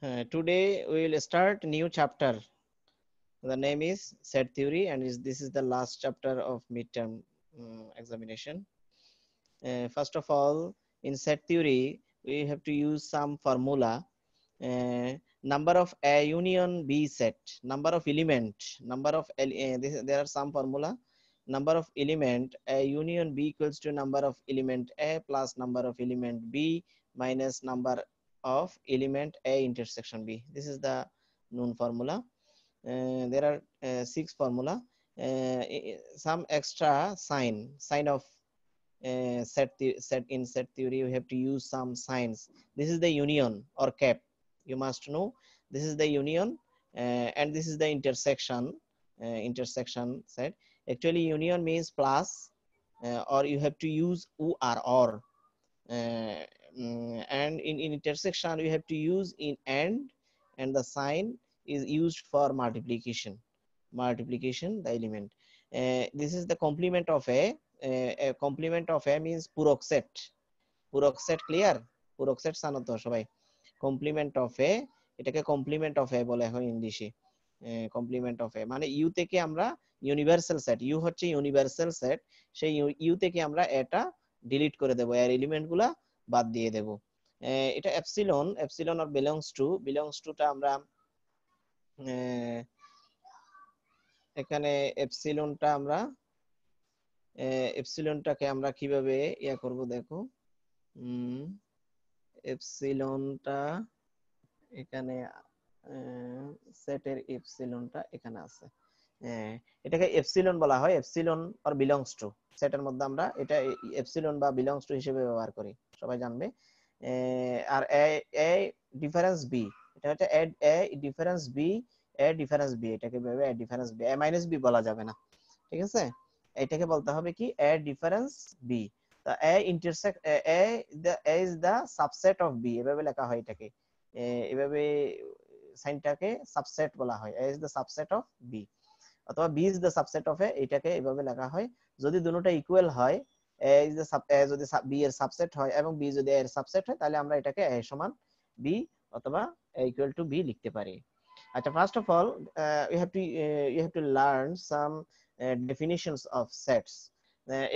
Uh, today we will start new chapter. The name is set theory and is, this is the last chapter of midterm um, examination. Uh, first of all, in set theory, we have to use some formula. Uh, number of A union B set, number of element, number of, uh, this, there are some formula. Number of element A union B equals to number of element A plus number of element B minus number of element A intersection B. This is the known formula. Uh, there are uh, six formula. Uh, some extra sign, sign of uh, set, set in set theory, You have to use some signs. This is the union or cap. You must know this is the union uh, and this is the intersection, uh, intersection set. Actually, union means plus or you have to use OR or. um, and in, in intersection we have to use in and and the sign is used for multiplication multiplication the element uh, this is the complement of a uh, a complement of a means purok set purok set clear purok set sanato shobai complement of a এটাকে complement of a বলে এখন ইংলিশে complement of A মানে U থেকে আমরা universal set U হচ্ছে universal set সেই U থেকে আমরা এটা ডিলিট করে দেব এর এলিমেন্টগুলা বাদ দিয়ে দেব এটা এপসিলন এপসিলন আর বিলংস টু বিলংস টুটা আমরা এখানে এপসিলনটা আমরা এপসিলনটাকে আমরা কিভাবে ইয়া করব দেখো এপসিলনটা এখানে সেটের এপসিলনটা এখানে আছে এটাকে এপসিলন বলা হয় এপসিলন অর বিলংস টু সেটের মধ্যে আমরা এটা এপসিলন বা বিলংস টু হিসেবে ব্যবহার করি সবাই জানবে আর এ এ ডিফারেন্স বি এটা হচ্ছে A difference B A difference B এটাকে ভাবে A difference B A minus B বলা যাবে না ঠিক আছে এটাকে বলতে হবে কি এ ডিফারেন্স বি তো A intersect A the A is the subset of B এভাবে লেখা হয় এটাকে এভাবে সাইনটাকে সাবসেট বলা হয় A is the subset of B অথবা B is the subset of A এটাকে এভাবে লেখা হয় যদি দুটোটা ইকুয়াল হয় যদি বি এর সাবসেট হয় এবং বি যদি এর সাবসেট হয় তাহলে আমরা এটাকে এ সমান বি অথবা ইকুয়াল টু বি লিখতে পারি আচ্ছা first of all you have to you have to learn some definitions of sets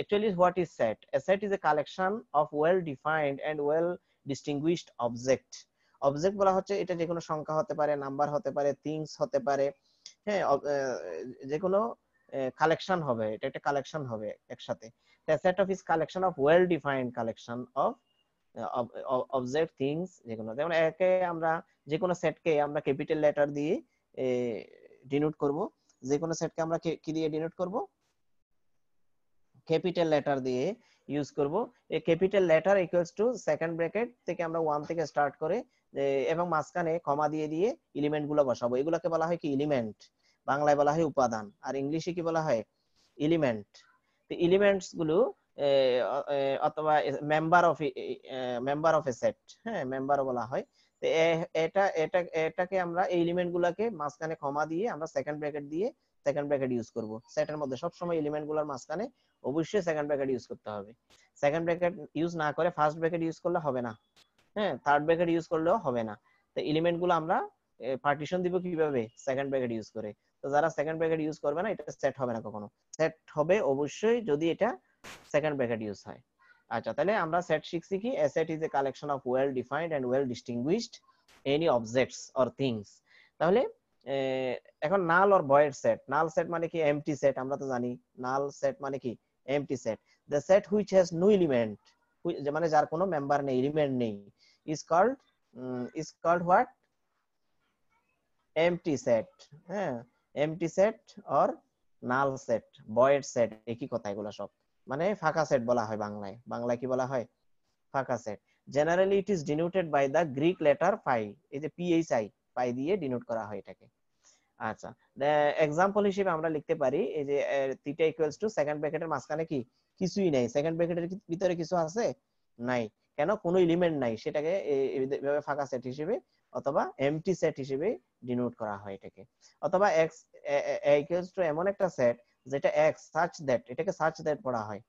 object বলা হচ্ছে এটা যে কোনো সংখ্যা হতে পারে নাম্বার হতে পারে থিংস হতে পারে হ্যাঁ যে কোনো কালেকশন হবে এটা একটা কালেকশন হবে একসাথে the set of is collection of well defined collection of object things যে যেমন একে আমরা যে কোনো সেটকে আমরা ক্যাপিটাল লেটার দিয়ে ডিনোট করব যে কোনো সেটকে আমরা কি দিয়ে ডিনোট করব ক্যাপিটাল লেটার দিয়ে ইউজ করব এই capital letter equals to second bracket থেকে আমরা ওয়ান থেকে স্টার্ট করে এবং মাঝখানে কমা দিয়ে দিয়ে এলিমেন্ট গুলো বসাবো এগুলোকে বলা হয় কি এলিমেন্ট বাংলায় বলা হয় উপাদান আর ইংলিশে কি বলা হয় এলিমেন্ট এলিমেন্টস গুলো অথবা member of member of A set হ্যাঁ মেম্বার বলা হয় তো এটা এটা এটাকে আমরা এই এলিমেন্ট গুলাকে মাঝখানে ক্ষমা দিয়ে আমরা সেকেন্ড ব্র্যাকেট দিয়ে সেকেন্ড ব্র্যাকেট ইউজ করব সেটের মধ্যে সব সময় এলিমেন্ট গুলোর মাঝখানে অবশ্যই সেকেন্ড ব্র্যাকেট ইউজ করতে হবে সেকেন্ড ব্র্যাকেট ইউজ না করে ফার্স্ট ব্র্যাকেট ইউজ করলে হবে না হ্যাঁ থার্ড ব্র্যাকেট ইউজ করলেও হবে না তো এলিমেন্ট গুলো আমরা পার্টিশন দিব কিভাবে সেকেন্ড ব্র্যাকেট ইউজ করে তো যারা সেকেন্ড ব্র্যাকেট ইউজ করবে না এটা সেট হবে না কখনো সেট হবে অবশ্যই যদি এটা সেকেন্ড ব্র্যাকেট ইউজ হয় আচ্ছা তাহলে আমরা সেট শিখছি কি a set is a collection of well defined and well distinguished any objects or things তাহলে এখন null or void set null set মানে কি এমটি সেট আমরা তো জানি নাল সেট মানে কি empty set the set which has no element মানে যার কোনো মেম্বার নেই এলিমেন্ট নেই is called is called what empty set হ্যাঁ empty set or null set void set একই কথা এগুলো সব মানে ফাঁকা সেট বলা হয় বাংলায় বাংলায় কি বলা হয় ফাঁকা set generally it is denoted by the Greek letter pi এই যে আই পাই দিয়ে ডিনোট করা হয় এটাকে আচ্ছা এক্সাম্পল হিসেবে আমরা লিখতে পারি এই যে থিটা ইকুয়ালস টু সেকেন্ড ব্র্যাকেটের মাঝখানে কি কিছুই নাই সেকেন্ড ব্র্যাকেটের ভিতরে কিছু আছে নাই কেন কোনো এলিমেন্ট নাই সেটাকে এইভাবে ফাঁকা সেট হিসেবে অথবা এমটি সেট হিসেবে ডিনোট করা হয় এটাকে অথবা এক্স ইকুয়ালস টু এমন একটা সেট যেটা এক্স সার্চ দ্যাট এটাকে সার্চ দ্যাট পড়া হয়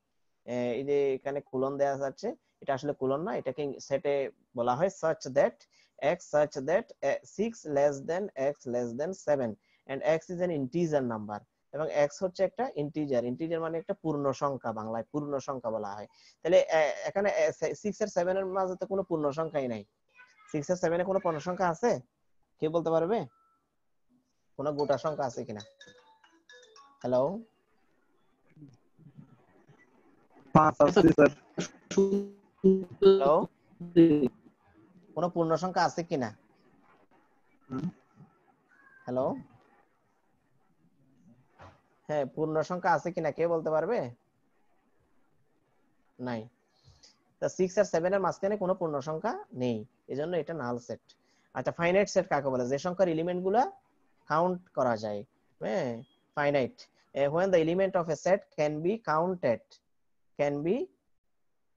এই যে এখানে কুলন দেয়া আছে এটা আসলে কুলন না এটাকে সেটে বলা হয় সার্চ দ্যাট এক্স সার্চ that 6 less than x less than 7 and x is an integer number এবং এক্স হচ্ছে একটা ইন্টিজার ইন্টিজার মানে একটা পূর্ণ সংখ্যা বাংলায় পূর্ণ সংখ্যা বলা হয় তাহলে এখানে 6 আর 7 এর মাঝে তো কোনো পূর্ণ সংখ্যাই নাই সিক্স আর সেভেনে কোনো পূর্ণ সংখ্যা আছে কে বলতে পারবে কোনো গোটা সংখ্যা আছে কিনা হ্যালো কোন পূর্ণ সংখ্যা আছে কিনা হ্যালো হ্যাঁ পূর্ণ সংখ্যা আছে কিনা কে বলতে পারবে নাই তা সিক্স আর সেভেনের মাঝখানে কোনো পূর্ণ সংখ্যা নেই এজন্য এটা নাল সেট আচ্ছা ফাইনাইট সেট কাকে বলে যে সংখ্যার এলিমেন্টগুলো কাউন্ট করা যায় হ্যাঁ finite when the element of A set can be counted can be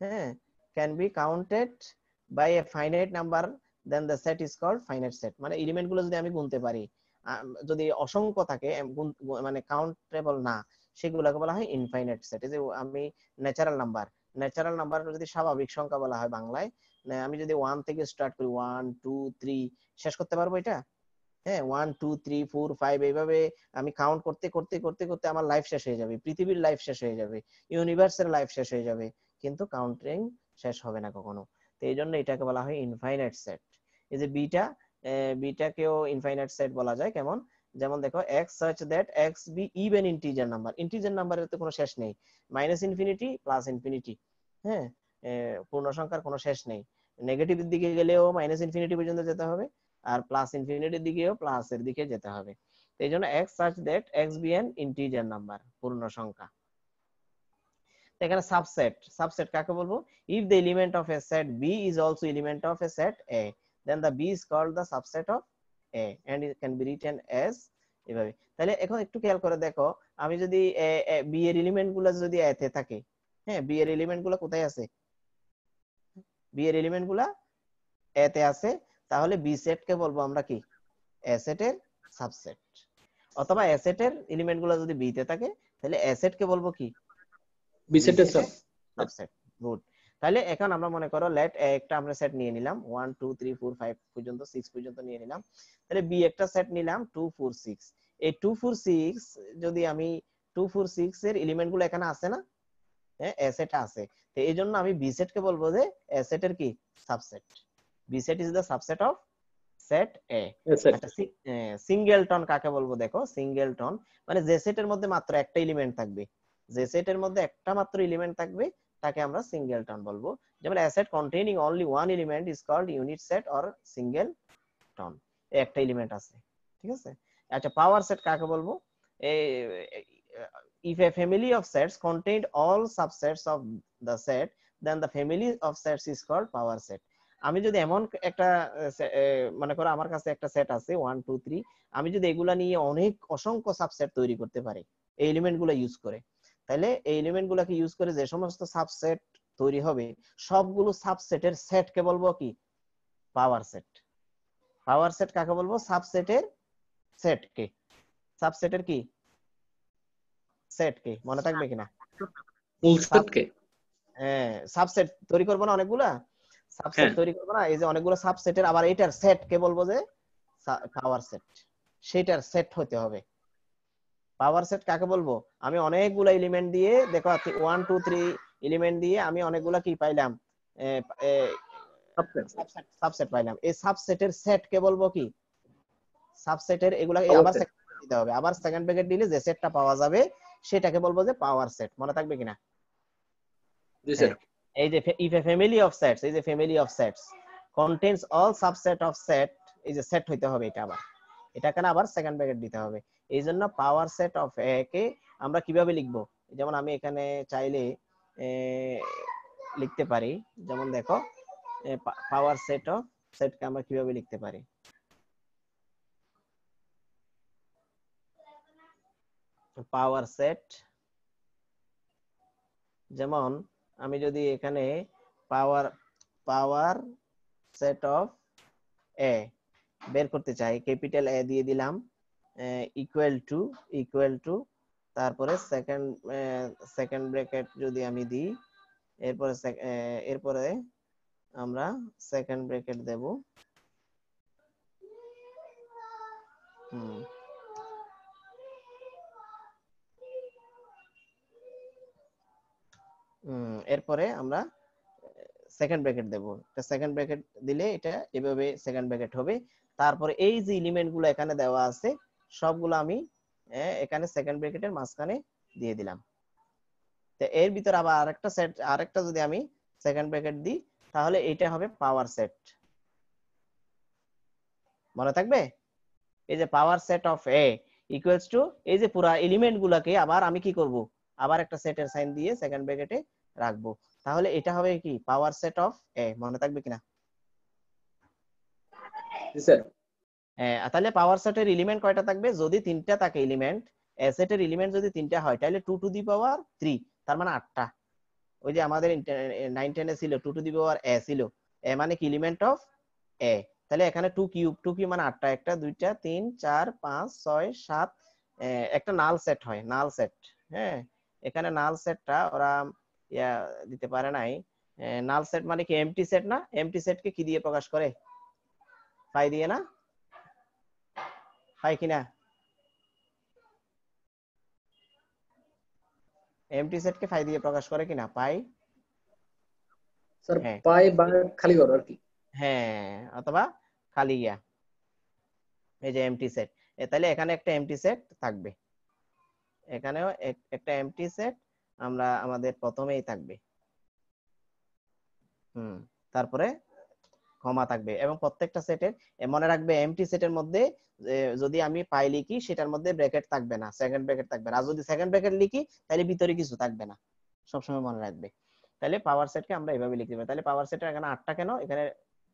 হ্যাঁ can be counted by a finite number then the set is called finite set মানে গুলো যদি আমি গুনতে পারি যদি অসংখ্য থাকে মানে কাউন্টেবল না সেগুলোকে বলা হয় ইনফাইনাইট সেট এই যে আমি ন্যাচারাল নাম্বার ন্যাচারাল নাম্বার যদি স্বাভাবিক সংখ্যা বলা হয় বাংলায় আমি যদি ওয়ান থেকে স্টার্ট করি ওয়ান টু থ্রি শেষ করতে পারবো এটা হ্যাঁ one two three four five এইভাবে আমি কাউন্ট করতে করতে করতে করতে আমার লাইফ শেষ হয়ে যাবে পৃথিবীর লাইফ শেষ হয়ে যাবে ইউনিভার্সের লাইফ শেষ হয়ে যাবে কিন্তু কাউন্টিং শেষ হবে না কখনো তো এই জন্য এটাকে বলা হয় ইনফাইনাইট সেট এই যে বিটা বিটাকেও ইনফাইনাইট সেট বলা যায় কেমন যেমন দেখো x such that x be even integer number integer এর তো কোনো শেষ নেই মাইনাস ইনফিনিটি প্লাস ইনফিনিটি হ্যাঁ পূর্ণ সংখ্যার কোনো শেষ নেই নেগেটিভের দিকে গেলেও মাইনাস ইনফিনিটি পর্যন্ত যেতে হবে আর প্লাস ইনফিনিটির দিকেও প্লাস এর দিকে যেতে হবে এই জন্য x such that x be an integer number পূর্ণ সংখ্যা এখানে সাবসেট সাবসেট কাকে বলবো if the element of A set B is also element of A set a then the B is called the subset of a and it can be written as এভাবে তাহলে এখন একটু খেয়াল করে দেখো আমি যদি a b এর এলিমেন্ট গুলো যদি a তে থাকে হ্যাঁ b এর এলিমেন্ট গুলো কোথায় আছে b এর এলিমেন্ট গুলো a তে আছে তাহলে b সেট কে বলবো আমরা কি এ সেটের সাবসেট অথবা এ সেটের এলিমেন্ট গুলো যদি b তে থাকে তাহলে a সেট কে বলবো কি বি সেটের সাবসেট গুড তাহলে এখন আমরা মনে করো লেট এ একটা আমরা সেট নিয়ে নিলাম 1 2 3 4 5 পর্যন্ত 6 পর্যন্ত নিয়ে নিলাম তাহলে বি একটা সেট নিলাম 2 4 6 এই 2 4 6 যদি আমি 2 4 6 এর এলিমেন্ট গুলো এখানে আছে না হ্যাঁ এ সেট আছে তো এই জন্য আমি বি সেট কে বলবো যে এ সেট এর কি subset B set is the subset of set A একটা সিঙ্গেল টন কাকে বলবো দেখো সিঙ্গেল টন মানে যে সেটের মধ্যে মাত্র একটা এলিমেন্ট থাকবে যে সেটের মধ্যে একটা মাত্র এলিমেন্ট থাকবে তাকে আমরা সিঙ্গেল টন বলবো যেমন a set containing only one element is called unit set or singleton একটা এলিমেন্ট আছে ঠিক আছে আচ্ছা পাওয়ার সেট কাকে বলবো if a family of sets contained all subsets of the set then the family of sets is called power set আমি যদি এমন একটা মনে করো আমার কাছে একটা সেট আছে ওয়ান টু থ্রি আমি যদি এগুলা নিয়ে অনেক অসংখ্য সাবসেট তৈরি করতে পারি এই এলিমেন্টগুলো ইউজ করে তাহলে এই এলিমেন্ট গুলাকে ইউজ করে যে সমস্ত সাবসেট তৈরি হবে সবগুলো সাবসেটের কে বলবো কি পাওয়ার সেট পাওয়ার সেট কাকে বলবো সাবসেটের কে সাবসেটের কি সেট কে মনে থাকবে কিনা মূল সেটকে হ্যাঁ সাবসেট তৈরি করব না অনেকগুলা সাবসেট হ্যাঁ। তৈরি করব না এই যে অনেকগুলো সাবসেটের আবার এটার কে বলবো যে পাওয়ার সেট সেটার সেট হতে হবে পাওয়ার সেট কাকে বলবো আমি অনেকগুলো এলিমেন্ট দিয়ে দেখো ওয়ান টু থ্রি এলিমেন্ট দিয়ে আমি অনেকগুলো কি পাইলাম সাবসেট পাইলাম এই সাবসেটের সেট কে বলবো কি সাবসেটের এগুলা আবার দিতে হবে আবার সেকেন্ড ব্র্যাকেট দিলে যে সেটটা পাওয়া যাবে সেটাকে বলবো যে পাওয়ার সেট মনে থাকবে কিনা জি স্যার এই যে if a family of sets এই যে family of sets contains all subset of set এই যে সেট হইতে হবে এটা আবার এটাকে আবার সেকেন্ড ব্র্যাকেট দিতে হবে এই জন্য পাওয়ার সেট অফ এ কে আমরা কিভাবে লিখব যেমন আমি এখানে চাইলে লিখতে পারি যেমন দেখো পাওয়ার সেট অফ সেটকে আমরা কিভাবে লিখতে পারি পাওয়ার সেট যেমন আমি যদি এখানে পাওয়ার পাওয়ার সেট অফ এ বের করতে চাই ক্যাপিটাল এ দিয়ে দিলাম ইকুয়াল টু ইকুয়াল টু তারপরে সেকেন্ড সেকেন্ড ব্র্যাকেট যদি আমি দিই এরপরে এরপরে আমরা সেকেন্ড ব্র্যাকেট দেব হুম এরপরে আমরা সেকেন্ড ব্র্যাকেট দেব এটা সেকেন্ড ব্র্যাকেট দিলে এটা এভাবে সেকেন্ড ব্র্যাকেট হবে তারপরে এই যে এলিমেন্টগুলো এখানে দেওয়া আছে সবগুলো আমি এখানে সেকেন্ড ব্র্যাকেটের মাঝখানে দিয়ে দিলাম তো এর ভিতর আবার আরেকটা সেট আরেকটা যদি আমি সেকেন্ড ব্র্যাকেট দিই তাহলে এটা হবে পাওয়ার সেট মনে থাকবে এই যে power set of A equals to এই যে পুরা এলিমেন্ট গুলাকে আবার আমি কি করব আবার একটা সেটের সাইন দিয়ে সেকেন্ড ব্র্যাকেটে রাখবো তাহলে এটা হবে কি পাওয়ার সেট অফ এ মনে থাকবে কিনা স্যার তাহলে পাওয়ার সেটের এলিমেন্ট কয়টা থাকবে যদি তিনটা থাকে এলিমেন্ট সেটের এলিমেন্ট যদি তিনটা হয় তাহলে 2 টু দি পাওয়ার থ্রি তার মানে আটটা ওই যে আমাদের নাইন এ ছিল 2 টু দি পাওয়ার এ ছিল এ মানে কি এলিমেন্ট অফ এ তাহলে এখানে 2 কিউব 2 কি মানে আটটা একটা দুইটা তিন চার পাঁচ ছয় সাত একটা নাল সেট হয় নাল সেট হ্যাঁ এখানে নাল সেটটা ওরা ইয়া দিতে পারে নাই নাল সেট মানে কি এমটি সেট না এমটি সেটকে কি দিয়ে প্রকাশ করে পাই দিয়ে না হয় কিনা এমটি সেট কে ফাই দিয়ে প্রকাশ করে কিনা পাই স্যার পাই বা খালি ঘর আর কি হ্যাঁ অথবা খালি গিয়া এই যে এমটি সেট তাহলে এখানে একটা এমটি সেট থাকবে এখানেও একটা এমটি সেট আমরা আমাদের প্রথমেই থাকবে হুম তারপরে ক্ষমা থাকবে এবং প্রত্যেকটা সেটের মনে রাখবে এমটি সেটের মধ্যে যদি আমি পাই লিখি সেটার মধ্যে ব্র্যাকেট থাকবে না সেকেন্ড ব্র্যাকেট থাকবে আর যদি সেকেন্ড ব্র্যাকেট লিখি তাহলে ভিতরে কিছু থাকবে না সবসময় মনে রাখবে তাহলে পাওয়ার সেটকে আমরা এভাবে লিখতে পারি তাহলে পাওয়ার সেটের এখানে আটটা কেন এখানে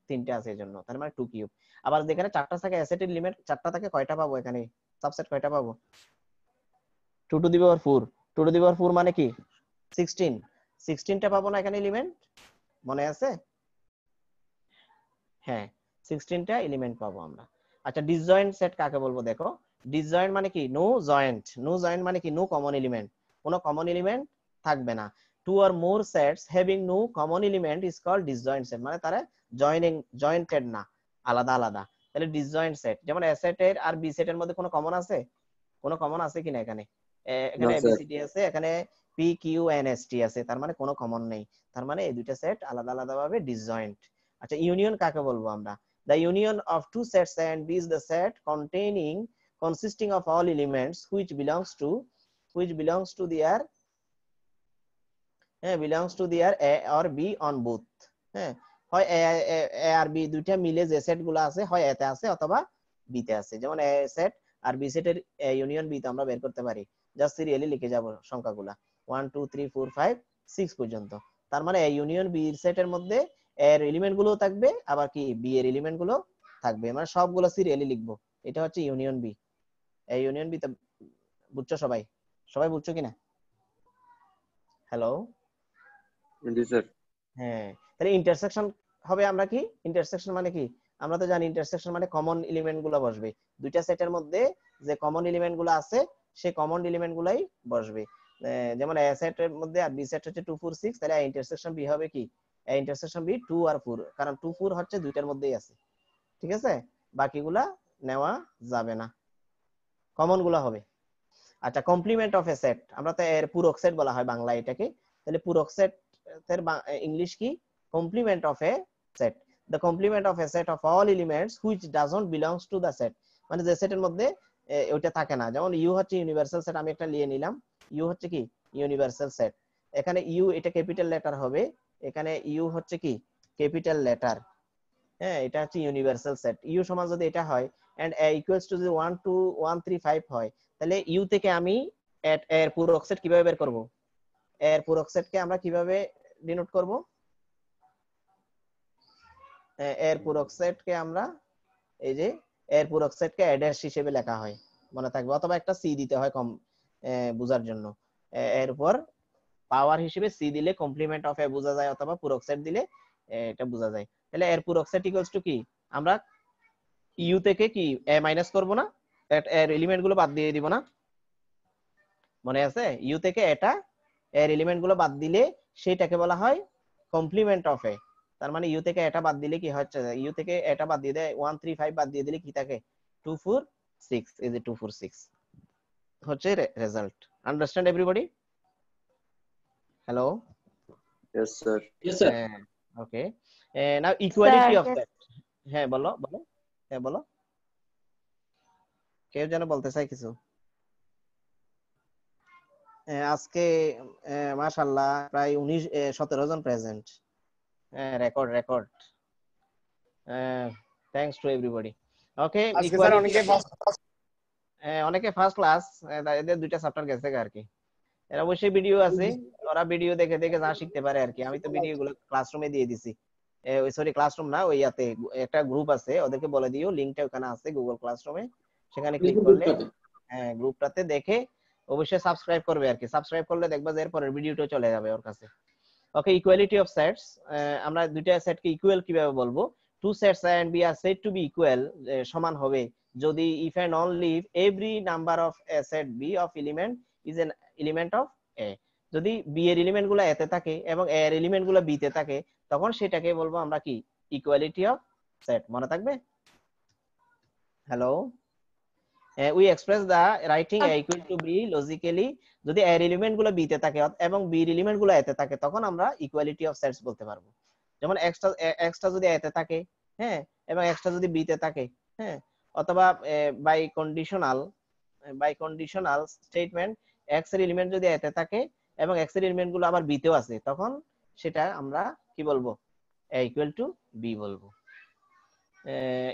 তিনটে আছে এই জন্য তার মানে টু কিউব আবার যেখানে চারটা থাকে অ্যাসেটের লিমিট চারটা থাকে কয়টা পাবো এখানে সাবসেট কয়টা পাবো two to the power four two to the power four মানে কি সিক্সটিন সিক্সটিনটা পাবো না এখানে এলিমেন্ট মনে আছে হ্যাঁ টা এলিমেন্ট পাবো আমরা আচ্ছা ডিসজয়েন্ট সেট কাকে বলবো দেখো ডিসজয়েন্ট মানে কি নো জয়েন্ট নো জয়েন্ট মানে কি নো কমন এলিমেন্ট কোনো কমন এলিমেন্ট থাকবে না two or more sets having no common element is call disjoint set মানে তারা জয়েনিং জয়েন্টেড না আলাদা আলাদা তাহলে ডিসজয়েন্ট সেট যেমন এ সেটের আর বি সেটের মধ্যে কোনো কমন আছে কোনো কমন আছে কিনা এখানে এখানে এবিসিডি আছে এখানে P Q N S T আছে তার মানে কোনো কমন নেই তার মানে এই দুইটা সেট আলাদা আলাদা ভাবে ডিসজয়েন্ট আচ্ছা ইউনিয়ন কাকে বলবো আমরা the union of two sets and is the set containing consisting of all elements which belongs to which belongs to their হ্যাঁ belongs to their A or B on both হ্যাঁ হয় এ আর B দুইটা মিলে যে set গুলো আছে হয় এতে আছে অথবা বি তে আছে যেমন এ সেট আর বি সেটের ইউনিয়ন বি তো আমরা বের করতে পারি জাস্ট সিরিয়ালি লিখে যাব সংখ্যাগুলো one two three four five six পর্যন্ত তার মানে ইউনিয়ন বি সেট এর মধ্যে এর এলিমেন্ট গুলো থাকবে আবার কি বি এর এলিমেন্ট গুলো থাকবে মানে সবগুলো সিরিয়ালি লিখবো এটা হচ্ছে ইউনিয়ন বি এই ইউনিয়ন বি বুঝছো সবাই সবাই বুঝছো কিনা হ্যালো জি স্যার হ্যাঁ তাহলে ইন্টারসেকশন হবে আমরা কি ইন্টারসেকশন মানে কি আমরা তো জানি ইন্টারসেকশন মানে কমন এলিমেন্ট গুলো বসবে দুইটা সেটের মধ্যে যে কমন এলিমেন্ট গুলো আছে সে কমন এলিমেন্ট গুলাই বসবে যেমন এ সেটের মধ্যে আর বি সেট হচ্ছে টু ফোর সিক্স তাহলে ইন্টারসেকশন বি হবে কি ইন্টারসেকশন বি টু আর ফোর কারণ টু ফোর হচ্ছে দুইটার মধ্যেই আছে ঠিক আছে বাকিগুলা নেওয়া যাবে না কমন গুলা হবে আচ্ছা কমপ্লিমেন্ট অফ এ সেট আমরা তো এর পূরক সেট বলা হয় বাংলা এটাকে তাহলে পূরক সেট এর ইংলিশ কি complement of A set the complement of A set of all elements which doesn't belongs to the set মানে যে সেটের মধ্যে ওইটা থাকে না যেমন ইউ হচ্ছে ইউনিভার্সাল সেট আমি একটা নিয়ে নিলাম ইউ হচ্ছে কি ইউনিভার্সাল সেট এখানে ইউ এটা ক্যাপিটাল লেটার হবে এখানে ইউ হচ্ছে কি ক্যাপিটাল লেটার হ্যাঁ এটা হচ্ছে ইউনিভার্সাল সেট ইউ সমান যদি এটা হয় এন্ড এ ইকুয়ালস টু যদি 1 2 1 3 5 হয় তাহলে ইউ থেকে আমি এট এর পূরক সেট কিভাবে বের করব এর পূরক সেটকে আমরা কিভাবে ডিনোট করব এর পূরক সেটকে আমরা এই যে এর পূরক সেটকে অ্যাড্রেস হিসেবে লেখা হয় মনে থাকবে অথবা একটা সি দিতে হয় কম বোঝার জন্য এর উপর পাওয়ার হিসেবে সি দিলে কমপ্লিমেন্ট অফ এ বোঝা যায় অথবা পুরক সেট দিলে এটা বোঝা যায় তাহলে এর পুরক সেট ইকুয়ালস টু কি আমরা ইউ থেকে কি এ মাইনাস করব না এট এর এলিমেন্ট গুলো বাদ দিয়ে দিব না মনে আছে ইউ থেকে এটা এর এলিমেন্ট গুলো বাদ দিলে সেটাকে বলা হয় কমপ্লিমেন্ট অফ এ তার মানে ইউ থেকে এটা বাদ দিলে কি হচ্ছে ইউ থেকে এটা বাদ দিয়ে দেয় ওয়ান থ্রি ফাইভ বাদ দিয়ে দিলে কি থাকে two four six is two four six হচ্ছে result understand everybody Hello? Yes, sir. Yes, sir. Uh, okay. Uh, now equality sir, of yes. that. হ্যাঁ বলো বলো হ্যাঁ বলো কেউ যেন বলতে চাই কিছু আজকে মাশাল্লাহ প্রায় উনিশ সতেরো জন present record record thanks to everybody okay অনেকে ফার্স্ট ক্লাস এদের দুইটা চ্যাপ্টার গেছে আর কি এর অবশ্যই ভিডিও আছে ওরা ভিডিও দেখে দেখে যা শিখতে পারে আর কি আমি তো ভিডিও গুলো ক্লাসরুমে দিয়ে দিছি ওই সরি ক্লাসরুম না ওই ইয়াতে একটা গ্রুপ আছে ওদেরকে বলে দিও লিংকটা ওখানে আছে গুগল ক্লাসরুমে সেখানে ক্লিক করলে হ্যাঁ গ্রুপটাতে দেখে অবশ্যই সাবস্ক্রাইব করবে আর কি সাবস্ক্রাইব করলে দেখবা যে এরপরের ভিডিওটা চলে যাবে ওর কাছে ওকে ইকুয়ালিটি অফ সেটস আমরা দুইটা সেটকে ইকুয়াল কিভাবে বলবো টু সেটস এন্ড বি আর সেট টু বি ইকুয়াল সমান হবে যদি if and only every number of set B of element is an element of A যদি বি এর এলিমেন্ট গুলো এতে থাকে এবং এ এর এলিমেন্ট গুলো বি তে থাকে তখন সেটাকে বলবো আমরা কি ইকুয়ালিটি অফ সেট মনে থাকবে hello we express the writing A equal to B logically যদি এ এর এলিমেন্ট গুলো বি তে থাকে এবং বি এর এলিমেন্ট গুলো এতে থাকে তখন আমরা ইকুয়ালিটি অফ সেটস বলতে পারবো যেমন এক্সট্রা এক্সট্রা যদি এতে থাকে হ্যাঁ এবং এক্সট্রা যদি বি তে থাকে হ্যাঁ অথবা biconditional biconditional statement X এর এলিমেন্ট যদি এতে থাকে এবং এক্স এর এলিমেন্ট গুলো আবার বিতেও আছে তখন সেটা আমরা কি বলবো এ ইকুয়াল টু বি বলবো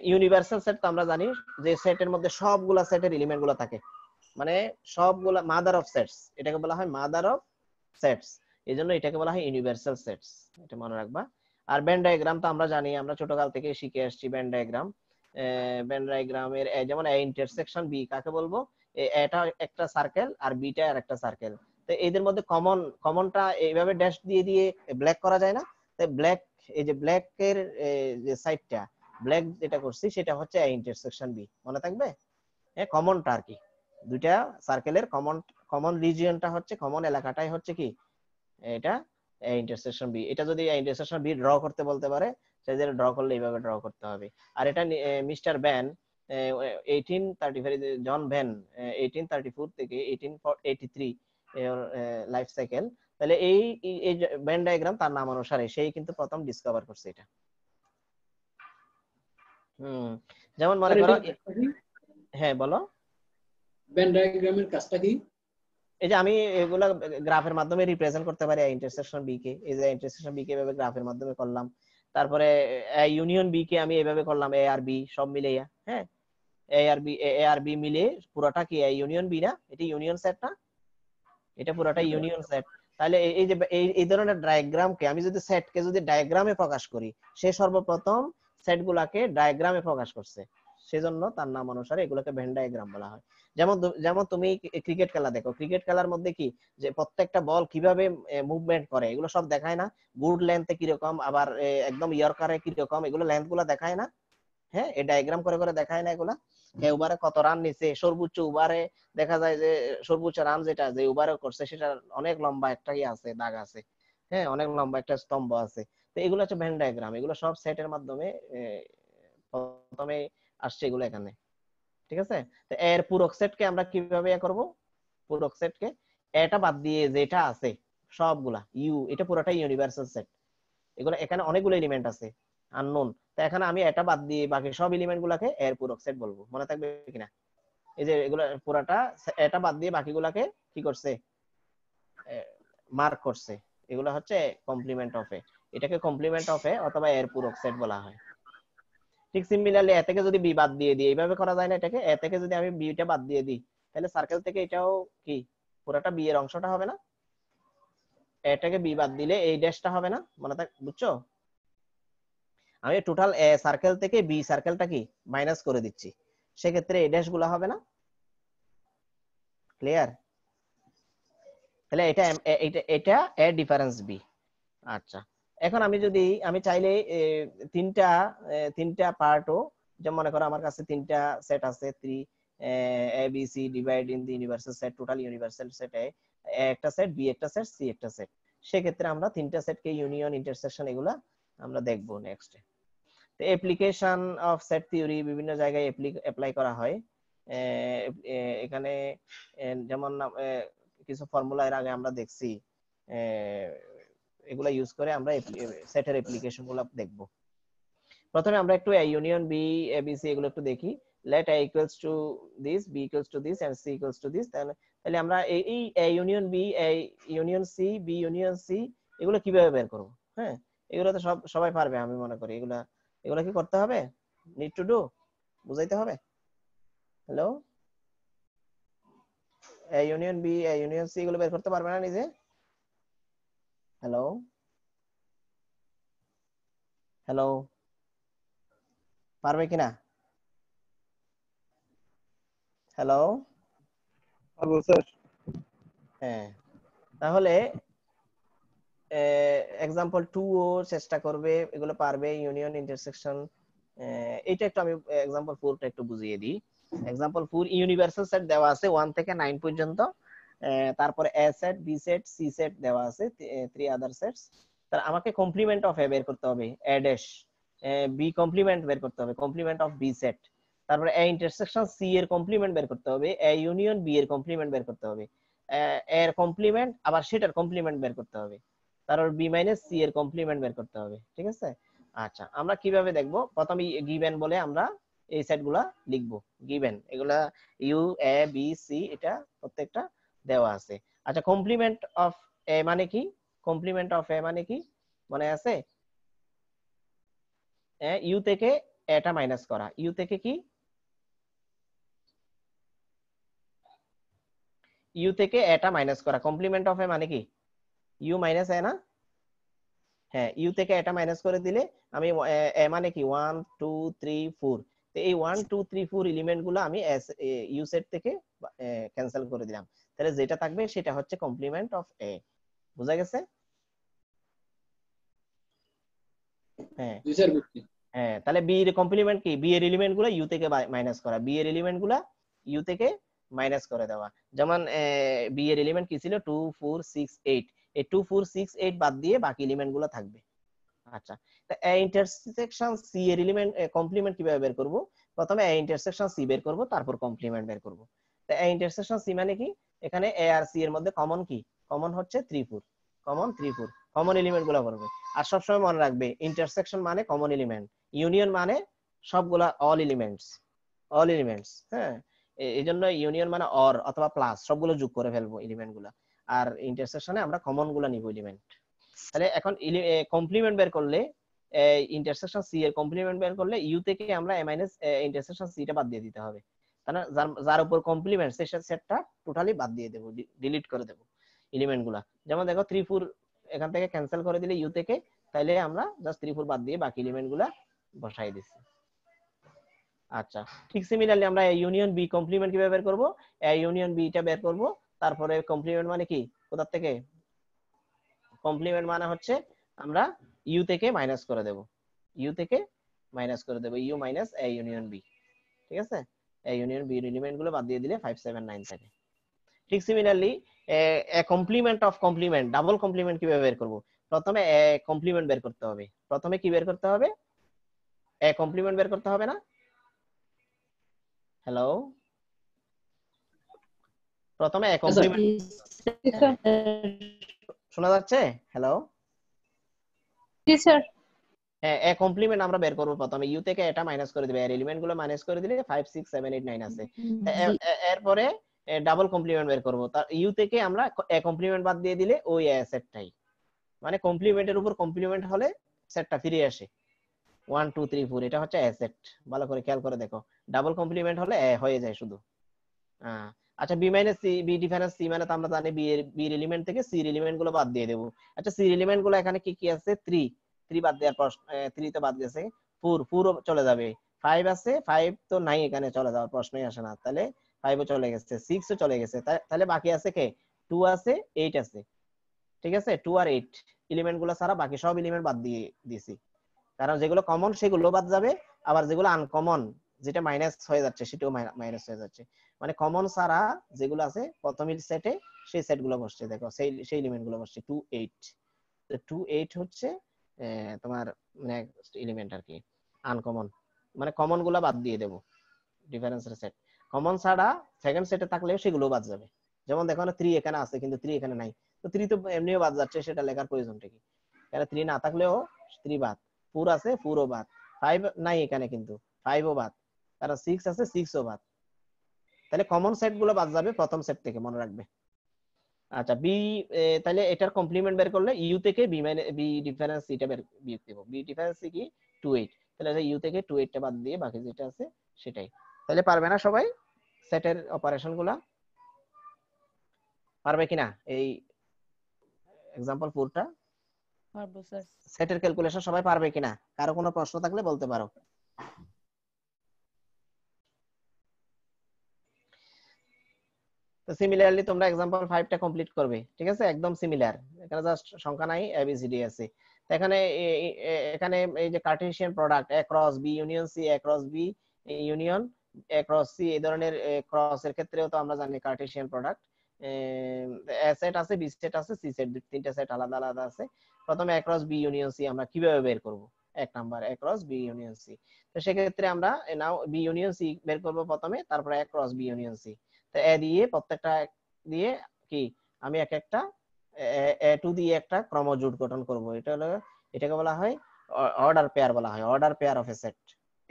ইউনিভার্সাল সেট তো আমরা জানি যে সেটের মধ্যে সবগুলা সেটের এলিমেন্ট গুলো থাকে মানে সবগুলা মাদার অফ সেটস এটাকে বলা হয় মাদার অফ সেটস এই জন্য এটাকে বলা হয় ইউনিভার্সাল সেটস এটা মনে রাখবা আর ব্যান্ড ডায়াগ্রাম তো আমরা জানি আমরা ছোটকাল থেকে শিখে আসছি ব্যান্ড ডায়াগ্রাম ব্যান্ড ডায়াগ্রামের যেমন এ ইন্টারসেকশন বি কাকে বলবো এটা একটা সার্কেল আর বিটা আর একটা সার্কেল তো এদের মধ্যে কমন কমনটা এইভাবে ড্যাশ দিয়ে দিয়ে ব্ল্যাক করা যায় না তো ব্ল্যাক এই যে ব্ল্যাক এর যে সাইডটা ব্ল্যাক যেটা করছি সেটা হচ্ছে ইন্টারসেকশন বি মনে থাকবে হ্যাঁ কমনটা আর কি দুইটা সার্কেলের কমন কমন রিজিয়নটা হচ্ছে কমন এলাকাটাই হচ্ছে কি এটা ইন্টারসেকশন বি এটা যদি ইন্টারসেকশন বি ড্র করতে বলতে পারে সেই ড্র করলে এইভাবে ড্র করতে হবে আর এটা Mr Venn eighteen thirty John Venn eighteen thirty four থেকে এইটিন লাইফ সাইকেল তাহলে এই এই ভ্যান ডায়াগ্রাম তার নাম অনুসারে সেই কিন্তু প্রথম ডিসকভার করছে এটা হুম যেমন মনে করো হ্যাঁ বলো ভ্যান ডায়াগ্রামের কাজটা কি এই যে আমি এগুলা গ্রাফের মাধ্যমে রিপ্রেজেন্ট করতে পারি ইন্টারসেকশন বি কে এই যে ইন্টারসেকশন বি কে এভাবে গ্রাফের মাধ্যমে করলাম তারপরে ইউনিয়ন বি কে আমি এভাবে করলাম এ আর বি সব মিলাইয়া হ্যাঁ মিলে পুরোটা কি ইউনিয়ন বি না ইউনিয়ন সেট না এটা পুরোটা ইউনিয়ন সেট তাহলে এই যে এই ধরনের ডায়াগ্রামকে আমি যদি সেটকে যদি ডায়াগ্রামে প্রকাশ করি সে সর্বপ্রথম সেটগুলোকে ডায়াগ্রামে প্রকাশ করছে সেজন্য তার নাম অনুসারে এগুলোকে ভেন ডায়াগ্রাম বলা হয় যেমন যেমন তুমি ক্রিকেট খেলা দেখো ক্রিকেট খেলার মধ্যে কি যে প্রত্যেকটা বল কিভাবে মুভমেন্ট করে এগুলো সব দেখায় না গুড লেন্থে কিরকম আবার একদম ইয়র্কারে কিরকম এগুলো লেন্থ গুলো দেখায় না হ্যাঁ এই ডায়াগ্রাম করে করে দেখায় না এগুলা হ্যাঁ ওভারে কত রান নিছে সর্বোচ্চ ওভারে দেখা যায় যে সর্বোচ্চ রান যেটা যে ওভারে করছে সেটা অনেক লম্বা একটা ইয়ে আছে দাগ আছে হ্যাঁ অনেক লম্বা একটা স্তম্ভ আছে তো এগুলো হচ্ছে ভ্যান ডায়াগ্রাম এগুলো সব সেটের মাধ্যমে প্রথমে আসছে এগুলো এখানে ঠিক আছে তো এর পূরক সেটকে আমরা কিভাবে ইয়ে করব পূরক সেটকে এটা বাদ দিয়ে যেটা আছে সবগুলা ইউ এটা পুরোটা ইউনিভার্সাল সেট এগুলো এখানে অনেকগুলো এলিমেন্ট আছে আননোন তো এখানে আমি এটা বাদ দিয়ে বাকি সব এলিমেন্ট গুলাকে এর পূরক সেট বলবো মনে থাকবে কিনা এই যে এগুলো পুরাটা এটা বাদ দিয়ে বাকি গুলাকে কি করছে মার্ক করছে এগুলো হচ্ছে কমপ্লিমেন্ট অফ এ এটাকে কমপ্লিমেন্ট অফ এ অথবা এর পূরক সেট বলা হয় ঠিক সিমিলারলি এ থেকে যদি বি বাদ দিয়ে দিই এইভাবে করা যায় না এটাকে এ থেকে যদি আমি বিটা বাদ দিয়ে দিই তাহলে সার্কেল থেকে এটাও কি পুরাটা বি এর অংশটা হবে না এটাকে বি বাদ দিলে এই ড্যাশটা হবে না মানে বুঝছো আমি টোটাল এ সার্কেল থেকে বি সার্কেলটা কি মাইনাস করে দিচ্ছি সেক্ষেত্রে এই ড্যাশগুলো হবে না ক্লিয়ার তাহলে এটা এটা এ ডিফারেন্স বি আচ্ছা এখন আমি যদি আমি চাইলে তিনটা তিনটা পার্টও যেমন মনে করো আমার কাছে তিনটা সেট আছে three A B C divide in the universal set total universal set A একটা সেট বি একটা সেট সি একটা সেট সেক্ষেত্রে আমরা তিনটা সেটকে ইউনিয়ন ইন্টারসেকশন এগুলা আমরা দেখব নেক্সট তো অ্যাপ্লিকেশন অফ সেট থিওরি বিভিন্ন জায়গায় অ্যাপ্লাই করা হয় এখানে যেমন কিছু ফর্মুলা এর আগে আমরা দেখছি এগুলা ইউজ করে আমরা সেটের অ্যাপ্লিকেশন গুলো দেখব প্রথমে আমরা একটু A union B A B C এগুলো একটু দেখি let A equals to this B equals to this and C equals to this তাহলে তাহলে আমরা এই A union B A union C B union C এগুলো কিভাবে বের করব হ্যাঁ এগুলো তো সব সবাই পারবে আমি মনে করি এগুলা এগুলা কি করতে হবে নিড টু ডু বুঝাইতে হবে hello A union B A union C এগুলো বের করতে পারবে না নিজে হ্যালো হ্যালো পারবে কিনা হ্যালো হ্যাঁ তাহলে এক্সাম্পল টু ও চেষ্টা করবে এগুলো পারবে ইউনিয়ন ইন্টারসেকশন এটা একটু আমি এক্সাম্পল ফোরটা একটু বুঝিয়ে দিই এক্সাম্পল ফোর ইউনিভার্সাল সেট দেওয়া আছে ওয়ান থেকে নাইন পর্যন্ত তারপরে A set B set C set দেওয়া আছে থ্রি আদার সেটস তার আমাকে কমপ্লিমেন্ট অফ এ বের করতে হবে এ ড্যাশ বি কমপ্লিমেন্ট বের করতে হবে কমপ্লিমেন্ট অফ বি সেট তারপরে এ ইন্টারসেকশন সি এর কমপ্লিমেন্ট বের করতে হবে এ ইউনিয়ন বি এর কমপ্লিমেন্ট বের করতে হবে এর কমপ্লিমেন্ট আবার সেটার কমপ্লিমেন্ট বের করতে হবে তারপর বি মাইনাস সি এর কমপ্লিমেন্ট বের করতে হবে ঠিক আছে আচ্ছা আমরা কিভাবে দেখব প্রথমে গিভেন বলে আমরা এই সেটগুলা লিখব গিভেন এগুলা ইউ এ বি সি এটা প্রত্যেকটা দেওয়া আছে আচ্ছা কমপ্লিমেন্ট অফ এ মানে কি কমপ্লিমেন্ট অফ এ মানে কি মনে আছে ইউ থেকে এটা মাইনাস করা ইউ থেকে কি ইউ থেকে এটা মাইনাস করা কমপ্লিমেন্ট অফ এ মানে কি ইউ মাইনাস এ না হ্যাঁ ইউ থেকে এটা মাইনাস করে দিলে আমি এ মানে কি ওয়ান টু থ্রি ফোর তো এই one two three four element গুলো আমি ইউ সেট থেকে ক্যান্সেল করে দিলাম তাহলে যেটা থাকবে সেটা হচ্ছে কমপ্লিমেন্ট অফ এ বোঝা গেছে হ্যাঁ হ্যাঁ তাহলে বি এর কমপ্লিমেন্ট কি বি এর এলিমেন্ট গুলো ইউ থেকে মাইনাস করা বি এর এলিমেন্ট গুলো ইউ থেকে মাইনাস করে দেওয়া যেমন বি এর এলিমেন্ট কি ছিল টু ফোর সিক্স এইট এই টু ফোর সিক্স এইট বাদ দিয়ে বাকি এলিমেন্ট গুলো থাকবে আচ্ছা ইন্টারসেকশন সি এর এলিমেন্ট কমপ্লিমেন্ট কিভাবে বের করব প্রথমে এ ইন্টারসেকশন সি বের করব তারপর কমপ্লিমেন্ট বের করব এ ইন্টারসেকশন সি মানে কি এখানে এ আর সি এর মধ্যে কমন কি কমন হচ্ছে কমন কমন সবসময় মনে রাখবে ইন্টারসেকশন মানে কমন এলিমেন্ট ইউনিয়ন মানে সবগুলা অল এলিমেন্টস অল এলিমেন্টস হ্যাঁ এই জন্য ইউনিয়ন মানে অর অথবা প্লাস সবগুলো যোগ করে ফেলবো এলিমেন্ট আর ইন্টারসেকশনে আমরা কমন গুলা নিব এলিমেন্ট তাহলে এখন কমপ্লিমেন্ট বের করলে ইন্টারসেকশন সি এর কমপ্লিমেন্ট বের করলে ইউ থেকে আমরা এ মাইনাস ইন্টারসেকশন টা বাদ দিয়ে দিতে হবে তাহলে মানে যার উপর কমপ্লিমেন্ট সে সেটটা টোটালি বাদ দিয়ে দেব ডিলিট করে দেব এলিমেন্ট গুলা যেমন দেখো ত্রিপুর এখান থেকে ক্যান্সেল করে দিলে ইউ থেকে তাহলে আমরা জাস্ট ত্রিপুর বাদ দিয়ে বাকি এলিমেন্ট গুলা বসাই দিচ্ছি আচ্ছা ঠিক সিমিলারলি আমরা ইউনিয়ন বি কমপ্লিমেন্ট কিভাবে বের করব ইউনিয়ন ইউনিয়ন টা বের করব তারপরে কমপ্লিমেন্ট মানে কি কোথা থেকে কমপ্লিমেন্ট মানে হচ্ছে আমরা ইউ থেকে মাইনাস করে দেব ইউ থেকে মাইনাস করে দেব U minus A union B ঠিক আছে এ ইউনিয়ন বি এলিমেন্ট গুলো বাদ দিয়ে দিলে 579 থাকে ঠিক similarly A complement of complement double complement কিভাবে বের করব প্রথমে এ কমপ্লিমেন্ট বের করতে হবে প্রথমে কি বের করতে হবে এ কমপ্লিমেন্ট বের করতে হবে না হ্যালো প্রথমে শোনা যাচ্ছে হ্যালো জি স্যার হ্যাঁ এ কমপ্লিমেন্ট আমরা বের করব প্রথমে ইউ থেকে এটা মাইনাস করে দিবে আর এলিমেন্ট গুলো মাইনাস করে দিলে 5 6 7 8 9 আছে এরপরে ডাবল কমপ্লিমেন্ট বের করব তার ইউ থেকে আমরা এ কমপ্লিমেন্ট বাদ দিয়ে দিলে ওই এ সেটটাই মানে কমপ্লিমেন্টের উপর কমপ্লিমেন্ট হলে সেটটা ফিরে আসে 1 2 3 4 এটা হচ্ছে অ্যাসেট ভালো করে খেয়াল করে দেখো ডাবল কমপ্লিমেন্ট হলে হয়ে যায় শুধু হ্যাঁ আচ্ছা B minus C B difference C মানে তো আমরা জানি বি এর বি এলিমেন্ট থেকে সি এলিমেন্ট গুলো বাদ দিয়ে দেব আচ্ছা সি এলিমেন্ট গুলো এখানে কি কি আছে 3 3 বাদ দেওয়ার প্রশ্ন 3 তো বাদ গেছে 4 4 চলে যাবে 5 আছে 5 তো নাই এখানে চলে যাওয়ার প্রশ্নই আসে না তাহলে 5 ও চলে গেছে 6 ও চলে গেছে তাহলে বাকি আছে কে 2 আছে 8 আছে ঠিক আছে 2 আর 8 এলিমেন্ট গুলো সারা বাকি সব এলিমেন্ট বাদ দিয়ে দিয়েছি কারণ যেগুলো কমন সেগুলো বাদ যাবে আবার যেগুলো আনকমন যেটা মাইনাস হয়ে যাচ্ছে সেটাও মাইনাস হয়ে যাচ্ছে মানে কমন ছাড়া যেগুলো আছে প্রথমের সেটে সেই সেটগুলো বসছে দেখো সেই সেই এলিমেন্টগুলো বসছে 28 তো 28 হচ্ছে তোমার নেক্সট মানে, এলিমেন্ট আর কি আনকমন মানে কমন গুলো বাদ দিয়ে দেব ডিফারেন্সের সেট কমন ছাড়া সেকেন্ড সেটে থাকলেও সেগুলো বাদ যাবে যেমন দেখো না থ্রি এখানে আছে কিন্তু থ্রি এখানে নাই তো থ্রি তো এমনিও বাদ যাচ্ছে সেটা লেখার প্রয়োজনটা কি কারণ থ্রি না থাকলেও থ্রি বাদ 4 আছে ও বাদ ফাইভ নাই এখানে কিন্তু ও বাদ কারণ সিক্স আছে সিক্স ওভার তাহলে কমন সেট গুলো বাদ যাবে প্রথম সেট থেকে মনে রাখবে আচ্ছা বি তাহলে এটার কমপ্লিমেন্ট বের করলে ইউ থেকে বি মানে বি ডিফারেন্স এটা বের বিয়োগ দেব বি ডিফারেন্স কি টু এইট তাহলে ইউ থেকে টু টা বাদ দিয়ে বাকি যেটা আছে সেটাই তাহলে পারবে না সবাই সেটের অপারেশন গুলা পারবে কিনা এই এক্সাম্পল ফোরটা পারবো স্যার সেটের ক্যালকুলেশন সবাই পারবে কিনা কারো কোনো প্রশ্ন থাকলে বলতে পারো তো সিমিলারলি তোমরা एग्जांपल 5টা কমপ্লিট করবে ঠিক আছে একদম সিমিলার এখানে জাস্ট সংখ্যা নাই এ বি সি ডি আছে তো এখানে এখানে এই যে Cartesian product A cross B union C A cross B union A cross C এই ধরনের ক্রস এর ক্ষেত্রেও তো আমরা জানি কার্টেসিয়ান প্রোডাক্ট এ সেট আছে বি সেট আছে সি সেট তিনটা সেট আলাদা আলাদা আছে প্রথমে A cross B union C আমরা কিভাবে বের করব এক number A cross B union C তো সেক্ষেত্রে আমরা নাও বি ইউনিয়ন সি বের করব প্রথমে তারপর A cross B union C A দিয়ে প্রত্যেকটা দিয়ে কি আমি এক একটা এ টু দিয়ে একটা ক্রমজোট গঠন করব এটা হলো এটাকে বলা হয় অর্ডার পেয়ার বলা হয় order pair of A set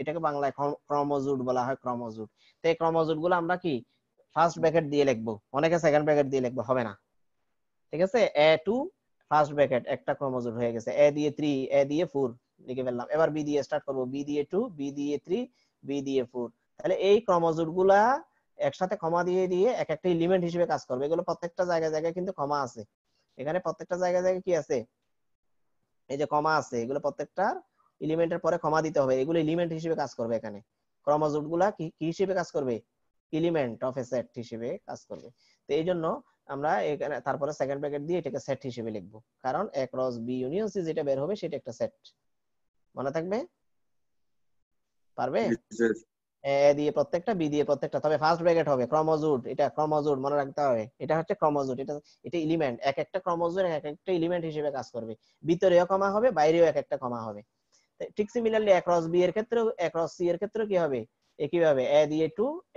এটাকে বাংলায় ক্রমজোট বলা হয় ক্রমজোট তো এই ক্রমজোট গুলো আমরা কি ফার্স্ট ব্র্যাকেট দিয়ে লিখবো অনেকে সেকেন্ড ব্র্যাকেট দিয়ে লিখবো হবে না ঠিক আছে এ টু ফার্স্ট ব্র্যাকেট একটা ক্রমজোট হয়ে গেছে এ দিয়ে 3 এ দিয়ে 4 লিখে ফেললাম এবার বি দিয়ে স্টার্ট করব বি দিয়ে 2 বি দিয়ে 3 বি দিয়ে 4 তাহলে এই ক্রমজোট গুলা একসাথে ক্ষমা দিয়ে দিয়ে এক একটা এলিমেন্ট হিসেবে কাজ করবে এগুলো প্রত্যেকটা জায়গায় জায়গায় কিন্তু ক্ষমা আছে এখানে প্রত্যেকটা জায়গায় জায়গায় কি আছে এই যে ক্ষমা আছে এগুলো প্রত্যেকটা এলিমেন্টের পরে ক্ষমা দিতে হবে এগুলো এলিমেন্ট হিসেবে কাজ করবে এখানে ক্রমাজোট গুলা কি কি হিসেবে কাজ করবে এলিমেন্ট অফ এ সেট হিসেবে কাজ করবে তো এই জন্য আমরা এখানে তারপরে সেকেন্ড ব্র্যাকেট দিয়ে এটাকে সেট হিসেবে লিখব কারণ A cross B union C যেটা বের হবে সেটা একটা সেট মনে থাকবে পারবে এ দিয়ে প্রত্যেকটা বি দিয়ে প্রত্যেকটা তবে ফার্স্ট ব্র্যাকেট হবে এটা মনে রাখতে হবে এটা হচ্ছে এটা এটা এলিমেন্ট এক একটা এক একটা এলিমেন্ট হিসেবে কাজ করবে ভিতরেও কমা হবে বাইরেও এক একটা কমা হবে ঠিক সিমিলারলি অ্যাক্রস বি এর অ্যাক্রস সি এর কি হবে একই ভাবে এ দিয়ে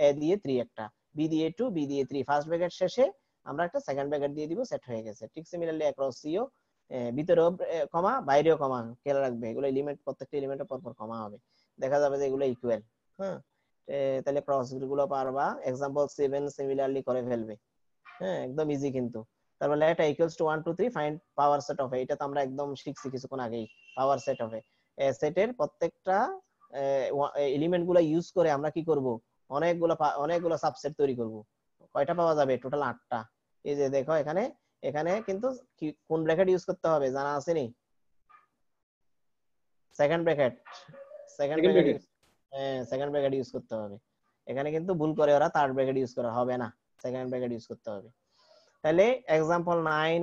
এ দিয়ে থ্রি একটা বি দিয়ে টু বি দিয়ে থ্রি ফার্স্ট ব্র্যাকেট শেষে আমরা একটা সেকেন্ড ব্র্যাকেট দিয়ে দিব সেট হয়ে গেছে ঠিক সিমিলারলি অ্যাক্রস সিও ভিতরেও কমা বাইরেও কমা খেয়াল রাখবে এগুলো এলিমেন্ট প্রত্যেকটা এলিমেন্টের পরপর কমা হবে দেখা যাবে যে এগুলো ইকুয়াল হ্যাঁ তাহলে ক্রস গুলো পারবা এক্সাম্পল 7 সিমিলারলি করে ফেলবে হ্যাঁ একদম ইজি কিন্তু তারপর let equals to 1 2 3 find power set of A এটা তো আমরা একদম শিখছি কিছুক্ষণ আগেই পাওয়ার সেট অফ এ সেটের প্রত্যেকটা এলিমেন্ট গুলো ইউজ করে আমরা কি করব অনেকগুলো অনেকগুলো সাবসেট তৈরি করব কয়টা পাওয়া যাবে টোটাল আটটা এই যে দেখো এখানে এখানে কিন্তু কোন ব্র্যাকেট ইউজ করতে হবে জানা আছে নি second bracket second bracket second bracket use করতে হবে এখানে কিন্তু ভুল করে ওরা থার্ড ব্র্যাকেট ইউজ করা হবে না সেকেন্ড ব্র্যাকেট ইউজ করতে হবে তাহলে এক্সাম্পল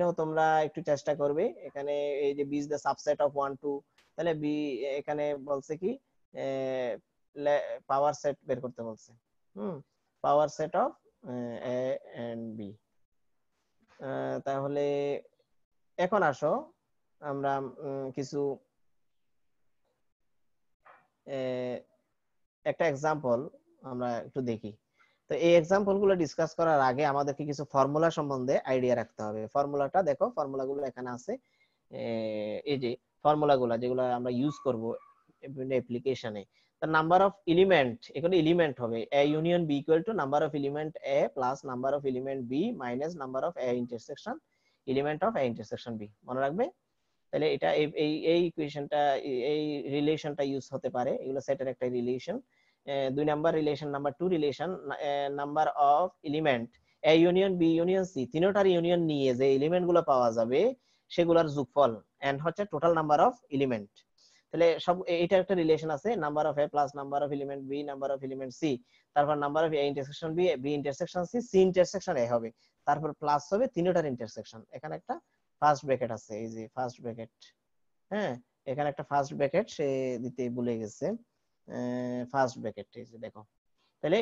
ও তোমরা একটু চেষ্টা করবে এখানে এই যে B is the subset of one two তাহলে বি এখানে বলছে কি পাওয়ার সেট বের করতে বলছে হুম power set of A and B তাহলে এখন আসো আমরা কিছু একটা এক্সাম্পল আমরা একটু দেখি তো এই এক্সাম্পল গুলো ডিসকাস করার আগে আমাদেরকে কিছু ফর্মুলা সম্বন্ধে আইডিয়া রাখতে হবে ফর্মুলাটা দেখো ফর্মুলা গুলো এখানে আছে এই যে ফর্মুলা গুলো যেগুলো আমরা ইউজ করব অ্যাপ্লিকেশনে the number of element এখানে এলিমেন্ট হবে A union B equal to number of element A plus number of element B minus number of A intersection element of A intersection B মনে রাখবে তাহলে এটা এই এই ইকুয়েশনটা এই রিলেশনটা ইউজ হতে পারে এগুলো সেটের একটা রিলেশন দুই number relation number two relation number of element A union B union C তিনটার ইউনিয়ন নিয়ে যে এলিমেন্ট গুলো পাওয়া যাবে সেগুলোর যোগফল এন্ড হচ্ছে টোটাল নাম্বার অফ এলিমেন্ট তাহলে সব এটা একটা রিলেশন আছে number of A plus number of element B number of element C তারপর number of A intersection B B intersection C C intersection A হবে তারপর প্লাস হবে তিনটার ইন্টারসেকশন এখানে একটা ফার্স্ট ব্র্যাকেট আছে এই যে ফার্স্ট ব্র্যাকেট হ্যাঁ এখানে একটা ফার্স্ট ব্র্যাকেট সে দিতে ভুলে গেছে ফার্স্ট ব্র্যাকেট এই যে দেখো তাহলে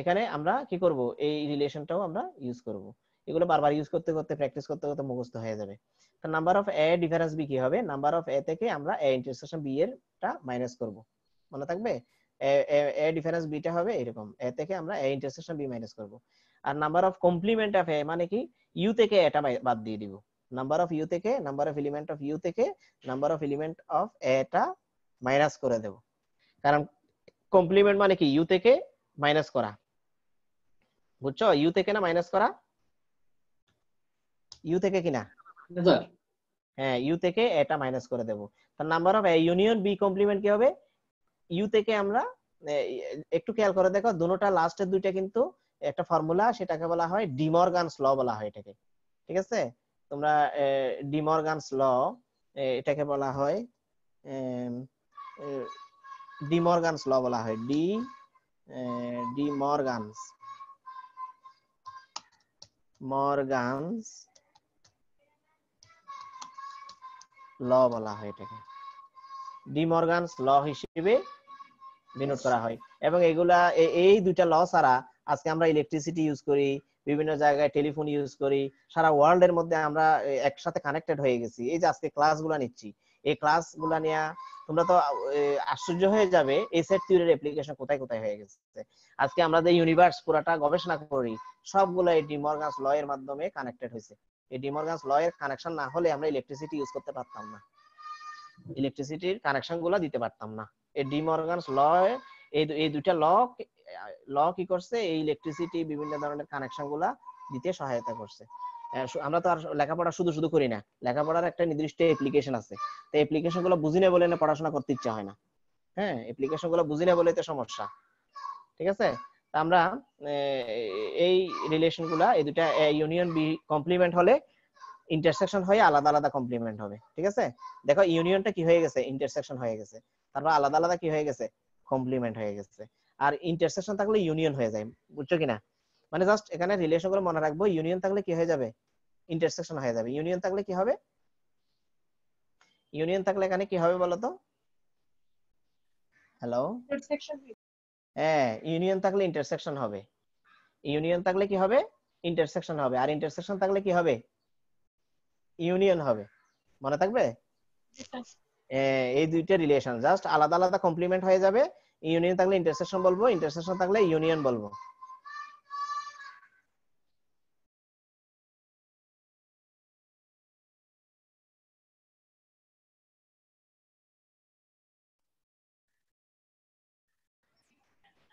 এখানে আমরা কি করব এই রিলেশনটাও আমরা ইউজ করব এগুলো বারবার ইউজ করতে করতে প্র্যাকটিস করতে করতে মুখস্থ হয়ে যাবে number of A difference B কি হবে নাম্বার অফ এ থেকে আমরা এ ইন্টারসেকশন বি এর টা মাইনাস করব মনে থাকবে এ ডিফারেন্স বিটা হবে এরকম এ থেকে আমরা এ ইন্টারসেকশন বি মাইনাস করব আর number of complement of A মানে কি ইউ থেকে এটা বাদ দিয়ে দিব নাম্বার অফ ইউ থেকে number of element of U থেকে নাম্বার অফ এলিমেন্ট অফ এটা মাইনাস করে দেবো কারণ কমপ্লিমেন্ট মানে কি ইউ থেকে মাইনাস করা বুঝছো ইউ থেকে না মাইনাস করা ইউ থেকে কিনা হ্যাঁ ইউ থেকে এটা মাইনাস করে দেব তার নাম্বার হবে ইউনিয়ন বি কমপ্লিমেন্ট কি হবে ইউ থেকে আমরা একটু খেয়াল করে দেখো দুটোটা লাস্টের দুইটা কিন্তু একটা ফর্মুলা সেটাকে বলা হয় ডিমরগানস ল বলা হয় এটাকে ঠিক আছে তোমরা ডিমরগানস ল এটাকে বলা হয় ডি মর্গানস ল বলা হয় De De Morgan's Morgan's law বলা হয় এটাকে ডি মর্গানস ল হিসেবে ডিনোট করা হয় এবং এগুলা এই দুইটা ল ছাড়া আজকে আমরা ইলেকট্রিসিটি ইউজ করি বিভিন্ন জায়গায় টেলিফোন ইউজ করি সারা ওয়ার্ল্ড এর মধ্যে আমরা একসাথে কানেক্টেড হয়ে গেছি এই যে আজকে ক্লাসগুলো নিচ্ছি এই ক্লাস গুলা নিয়ে তোমরা তো আশ্চর্য হয়ে যাবে এই সেট থিওরির অ্যাপ্লিকেশন কোথায় কোথায় হয়ে গেছে আজকে আমরা যে ইউনিভার্স পুরাটা গবেষণা করি সবগুলো এই ডিমর্গাস ল এর মাধ্যমে কানেক্টেড হয়েছে এই ডিমর্গাস ল এর কানেকশন না হলে আমরা ইলেকট্রিসিটি ইউজ করতে পারতাম না ইলেকট্রিসিটির কানেকশন গুলা দিতে পারতাম না এই ডিমর্গানস ল এই এই দুইটা ল ল কি করছে এই ইলেকট্রিসিটি বিভিন্ন ধরনের কানেকশন গুলা দিতে সহায়তা করছে আমরা তো আর লেখাপড়া শুধু শুধু করি না লেখাপড়ার একটা নির্দিষ্ট অ্যাপ্লিকেশন আছে তো অ্যাপ্লিকেশন গুলো বুঝি না বলে না পড়াশোনা করতে ইচ্ছা হয় না হ্যাঁ অ্যাপ্লিকেশন গুলো বুঝি না বলে তো সমস্যা ঠিক আছে আমরা এই রিলেশন গুলো এই দুটা ইউনিয়ন বি কমপ্লিমেন্ট হলে ইন্টারসেকশন হয়ে আলাদা আলাদা কমপ্লিমেন্ট হবে ঠিক আছে দেখো ইউনিয়নটা কি হয়ে গেছে ইন্টারসেকশন হয়ে গেছে তারপর আলাদা আলাদা কি হয়ে গেছে কমপ্লিমেন্ট হয়ে গেছে আর ইন্টারসেকশন থাকলে ইউনিয়ন হয়ে যায় বুঝছো কিনা মানে জাস্ট এখানে রিলেশন করে মনে রাখবো ইউনিয়ন থাকলে কি হয়ে যাবে ইন্টারসেকশন হয়ে যাবে ইউনিয়ন থাকলে কি হবে ইউনিয়ন থাকলে এখানে কি হবে বলতো হ্যালো হ্যাঁ ইউনিয়ন থাকলে ইন্টারসেকশন হবে ইউনিয়ন থাকলে কি হবে ইন্টারসেকশন হবে আর ইন্টারসেকশন থাকলে কি হবে ইউনিয়ন হবে মনে থাকবে হ্যাঁ, এই দুইটা রিলেশন জাস্ট আলাদা আলাদা কমপ্লিমেন্ট হয়ে যাবে ইউনিয়ন থাকলে ইন্টারসেকশন বলবো ইন্টারসেকশন থাকলে ইউনিয়ন বলবো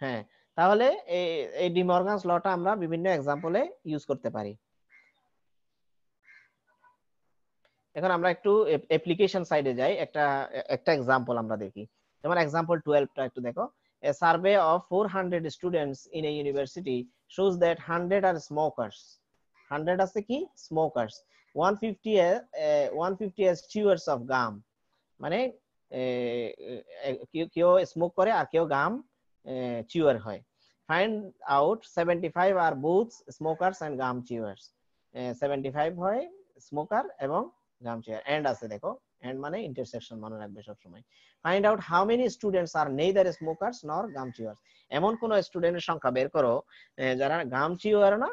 হ্যাঁ তাহলে এই ডিমর্গানস লটা আমরা বিভিন্ন এক্সাম্পলে ইউজ করতে পারি এখন আমরা একটু অ্যাপ্লিকেশন সাইডে যাই একটা একটা এক্সাম্পল আমরা দেখি যেমন এক্সাম্পল টা একটু দেখো survey of four 400 students in a university shows that 100 are smokers 100 আছে কি smokers 150 ওয়ান 150 এস chewers অফ গাম মানে কেউ স্মোক করে আর কেউ গাম uh, chewer hoy find out 75 are both smokers and gum chewers uh, 75 hoy smoker ebong gum chewer and আছে দেখো and মানে ইন্টারসেকশন মনে রাখবে সব সময় find out how many students are neither smokers nor gum chewers এমন কোন স্টুডেন্টের সংখ্যা বের করো যারা গাম চিওয়ার না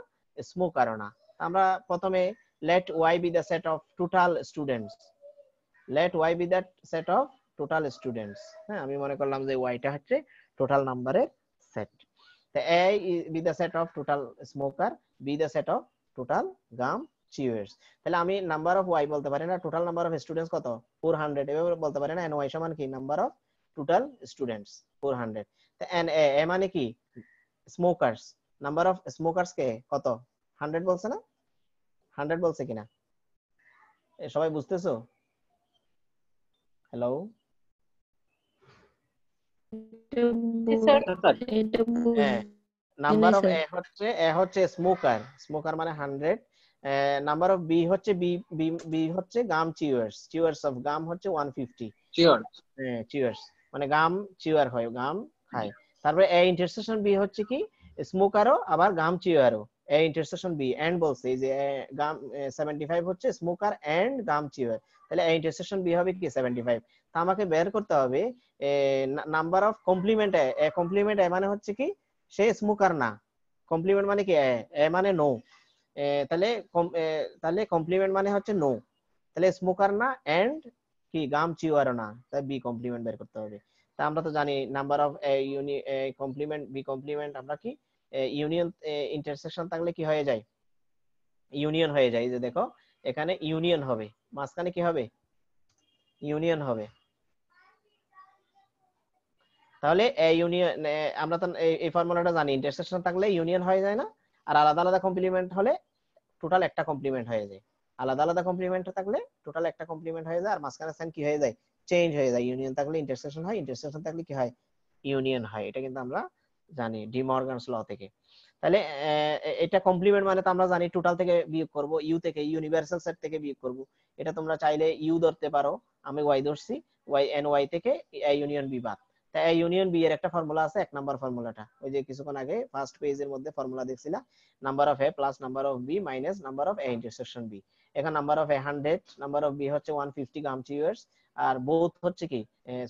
স্মোকার না আমরা প্রথমে let y be the set of total students let y be that set of total students হ্যাঁ আমি মনে করলাম যে y টা হচ্ছে টোটাল নাম্বারের সেট তো A be the set of total smoker be the set of total gum chewers তাহলে আমি নাম্বার অফ ওয়াই বলতে পারি না টোটাল নাম্বার অফ স্টুডেন্টস কত 400 এভাবে বলতে পারি না এন ওয়াই সমান কি নাম্বার অফ টোটাল স্টুডেন্টস 400 তো এন এ এ মানে কি স্মোকারস নাম্বার অফ স্মোকারস কে কত 100 বলছে না 100 বলছে কিনা সবাই বুঝতেছো হ্যালো নাম্বার অফ এ হচ্ছে এ হচ্ছে স্মোকার স্মোকার মানে 100 নাম্বার অফ বি হচ্ছে বি বি হচ্ছে গাম চিওয়ার্স চিওয়ার্স অফ গাম হচ্ছে 150 চিওয়ার্স হ্যাঁ চিওয়ার্স মানে গাম চিওয়ার হয় গাম খায় তারপরে এ ইন্টারসেকশন বি হচ্ছে কি স্মোকারও আবার গাম চিওয়ারও এ ইন্টারসেকশন বি এন্ড বলছে যে গাম 75 হচ্ছে স্মোকার এন্ড গাম চিওয়ার তাহলে এ ইন্টারসেকশন বি হবে কি 75 তা আমাকে বের করতে হবে number of complement A complement A মানে হচ্ছে কি সে স্মোকার না কমপ্লিমেন্ট মানে কি এ মানে নো তাহলে তাহলে কমপ্লিমেন্ট মানে হচ্ছে নো তাহলে স্মোকার না এন্ড কি গাম চিওয়ার না তাই বি কমপ্লিমেন্ট বের করতে হবে তা আমরা তো জানি নাম্বার অফ ইউনি কমপ্লিমেন্ট বি কমপ্লিমেন্ট আমরা কি ইউনিয়ন ইন্টারসেকশন থাকলে কি হয়ে যায় ইউনিয়ন হয়ে যায় যে দেখো এখানে ইউনিয়ন হবে মাঝখানে কি হবে ইউনিয়ন হবে তাহলে ইউনিয়ন আমরা তো এই ফর্মুলাটা জানি ইন্টারসেকশন থাকলে ইউনিয়ন হয়ে যায় না আর আলাদা আলাদা কমপ্লিমেন্ট হলে টোটাল একটা কমপ্লিমেন্ট হয়ে যায় আলাদা আলাদা কমপ্লিমেন্ট থাকলে টোটাল একটা কমপ্লিমেন্ট হয়ে যায় আর মাঝখানে সাইন কি হয়ে যায় চেঞ্জ হয়ে যায় ইউনিয়ন থাকলে ইন্টারসেকশন হয় ইন্টারসেকশন থাকলে কি হয় ইউনিয়ন হয় এটা কিন্তু আমরা জানি ডি মর্গানস ল থেকে তাহলে এটা কমপ্লিমেন্ট মানে তো আমরা জানি টোটাল থেকে বিয়োগ করব ইউ থেকে ইউনিভার্সাল সেট থেকে বিয়োগ করব এটা তোমরা চাইলে ইউ ধরতে পারো আমি ওয়াই ধরছি ওয়াই এন ওয়াই থেকে ইউনিয়ন বি বাদ তা ইউনিয়ন বি এর একটা ফর্মুলা আছে এক নাম্বার ফর্মুলাটা ওই যে কিছুক্ষণ আগে ফার্স্ট পেজের মধ্যে ফর্মুলা দেখছিলা number of A plus number of B minus number of A intersection B এখন number of A hundred number of B হচ্ছে ওয়ান ফিফটি গামচিউয়ার্স আর বোথ হচ্ছে কি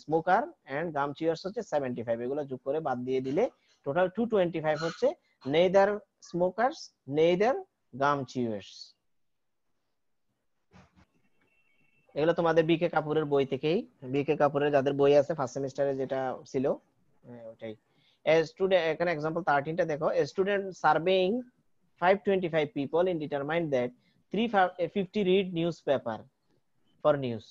স্মোকার এন্ড গামচিউয়ার্স হচ্ছে সেভেন্টি ফাইভ এগুলো যোগ করে বাদ দিয়ে দিলে টোটাল টু টোয়েন্টি ফাইভ হচ্ছে নেদার স্মোকার্স নেদার গামচিউয়ার্স এগুলো তোমাদের বিকে কাপুরের বই থেকেই বিকে কাপুরের যাদের বই আছে ফার্স্ট সেমিস্টারে যেটা ছিল হ্যাঁ, ওটাই স্টুডেন্ট এখানে এক্সাম্পল টা দেখো student surveying 525 people in determine that 350 read newspaper for news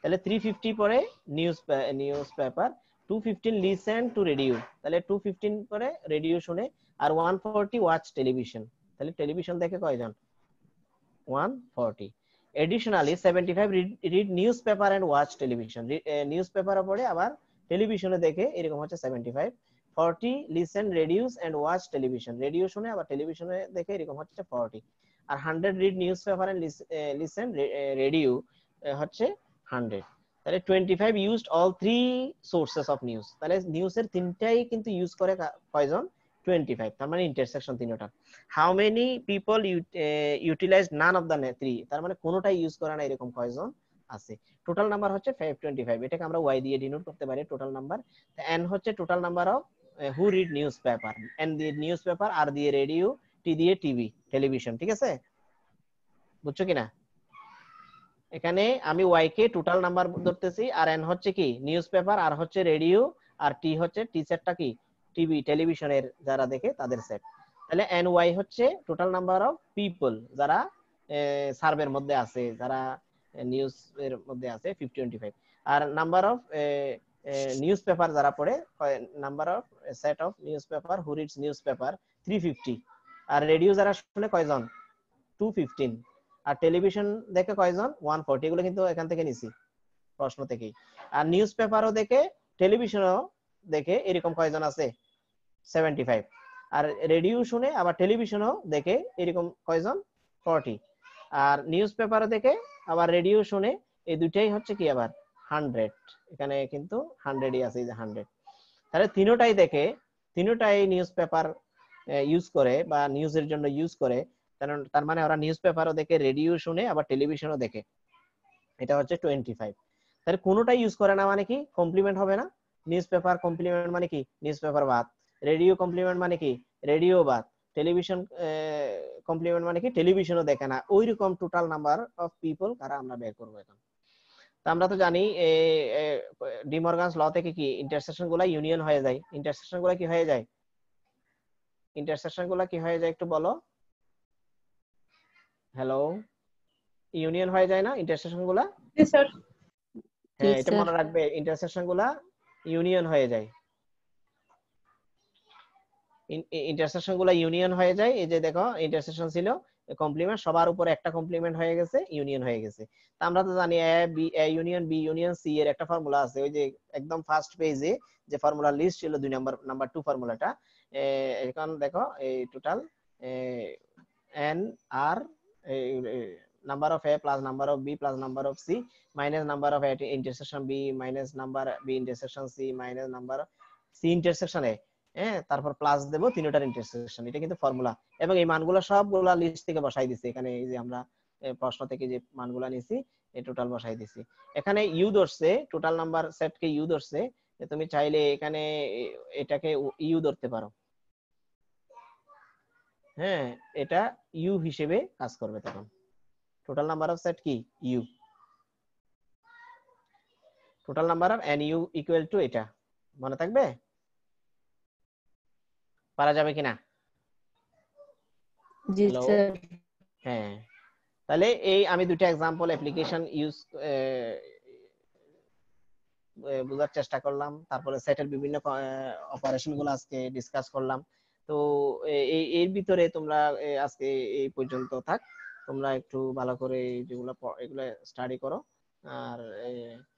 তাহলে 350 পরে news newspaper 215 listen to radio তাহলে 215 পরে রেডিও শুনে আর 140 ওয়াচ টেলিভিশন তাহলে টেলিভিশন দেখে কয়জন 140 additionally seventy five read newspaper and watch television news পেপারও পড়ে আবার টেলিভিশনে দেখে এরকম হচ্ছে seventy five forty listen radios and watch television radio শুনে আবার টেলিভিশনে দেখে এরকম হচ্ছে ফর্টি আর hundred read newspaper and listen radio হচ্ছে হান্ড্রেড তাহলে twenty five used all three sources of news তাহলে নিউজের তিনটাই কিন্তু ইউজ করে কয়জন টোয়েন্টি ফাইভ তার মানে ইন্টারসেকশন তিনটা how many people utilize none of the three তার মানে কোনোটাই ইউজ করে না এরকম কয়জন আছে টোটাল নাম্বার হচ্ছে ফাইভ টোয়েন্টি ফাইভ এটাকে আমরা ওয়াই দিয়ে ডিনোট করতে পারি টোটাল নাম্বার এন হচ্ছে total number of who read newspaper N দিয়ে নিউজ পেপার আর দিয়ে রেডিও টি দিয়ে টিভি টেলিভিশন ঠিক আছে বুঝছো কিনা এখানে আমি ওয়াই কে টোটাল নাম্বার ধরতেছি আর এন হচ্ছে কি নিউজ পেপার আর হচ্ছে রেডিও আর টি হচ্ছে টি টিচারটা কি টিভি টেলিভিশনের যারা দেখে তাদের সেট তাহলে এন ওয়াই হচ্ছে টোটাল নাম্বার অফ পিপল যারা সার্ভের মধ্যে আছে যারা নিউজ এর মধ্যে আছে ফিফটি টোয়েন্টি ফাইভ আর নাম্বার অফ নিউজ পেপার যারা পড়ে number of set of newspaper who reads newspaper three fifty আর রেডিও যারা শুনে কয়জন টু ফিফটিন আর টেলিভিশন দেখে কয়জন ওয়ান ফোর্টি এগুলো কিন্তু এখান থেকে নিছি প্রশ্ন থেকেই আর নিউজ পেপারও দেখে টেলিভিশনও দেখে এরকম কয়জন আছে সেভেন্টি ফাইভ আর রেডিও শুনে আবার টেলিভিশনও দেখে এরকম কয়জন ফর্টি আর নিউজ পেপারও দেখে আবার রেডিও শুনে এই দুইটাই হচ্ছে কি আবার হান্ড্রেড এখানে কিন্তু হান্ড্রেডই আছে যে হান্ড্রেড তাহলে তিনোটাই দেখে তিনোটাই নিউজ পেপার ইউজ করে বা নিউজের জন্য ইউজ করে কারণ তার মানে ওরা নিউজ পেপারও দেখে রেডিও শুনে আবার টেলিভিশনও দেখে এটা হচ্ছে টোয়েন্টি ফাইভ তাহলে কোনোটাই ইউজ করে না মানে কি কমপ্লিমেন্ট হবে না নিউজ পেপার কমপ্লিমেন্ট মানে কি নিউজ পেপার বাদ রেডিও কমপ্লিমেন্ট মানে কি রেডিও বাদ টেলিভিশন কমপ্লিমেন্ট মানে কি টেলিভিশনও দেখে না ওই রকম টোটাল নাম্বার অফ পিপল কারা আমরা বের করবো এখন তো আমরা তো জানি ডিমর্গানস ল থেকে কি ইন্টারসেকশন গুলা ইউনিয়ন হয়ে যায় ইন্টারসেকশন গুলা কি হয়ে যায় ইন্টারসেকশন গুলা কি হয়ে যায় একটু বলো হ্যালো ইউনিয়ন হয়ে যায় না ইন্টারসেকশন গুলা হ্যাঁ এটা মনে রাখবে ইন্টারসেকশন গুলা ইউনিয়ন হয়ে যায় ইন্টারসেকশনগুলো ইউনিয়ন হয়ে যায় এই যে দেখো ইন্টারসেকশন ছিল কমপ্লিমেন্ট সবার উপরে একটা কমপ্লিমেন্ট হয়ে গেছে ইউনিয়ন হয়ে গেছে তো আমরা তো জানি A B A union B union C এর একটা ফর্মুলা আছে ওই যে একদম ফার্স্ট পেজে যে ফর্মুলা লিস্ট ছিল দুই নাম্বার নাম্বার টু ফর্মুলাটা এখন দেখো এই টোটাল এন আর number of A plus number of B plus number of C minus number of A intersection B minus number B intersection C minus number C intersection A হ্যাঁ তারপর plus দেব তিনটার intersection এটা কিন্তু formula এবং এই মানগুলো সবগুলা লিস্ট থেকে বসাই দিছি এখানে এই যে আমরা প্রশ্ন থেকে যে মানগুলা নিছি এ টোটাল বসাই দিছি এখানে ইউ ধরছে টোটাল নাম্বার সেট কে ইউ ধরছে তুমি চাইলে এখানে এটাকে ইউ ধরতে পারো হ্যাঁ এটা ইউ হিসেবে কাজ করবে তখন টোটাল নাম্বার অফ সেট কি U total number of N U equal to এটা মনে থাকবে পারা যাবে কিনা জি স্যার হ্যাঁ তাহলে এই আমি দুইটা এক্সাম্পল অ্যাপ্লিকেশন ইউজ বোঝার চেষ্টা করলাম তারপরে সেটের বিভিন্ন অপারেশন গুলো আজকে ডিসকাস করলাম তো এই এর ভিতরে তোমরা আজকে এই পর্যন্ত থাক তোমরা একটু ভালো করে যেগুলো এগুলো স্টাডি করো আর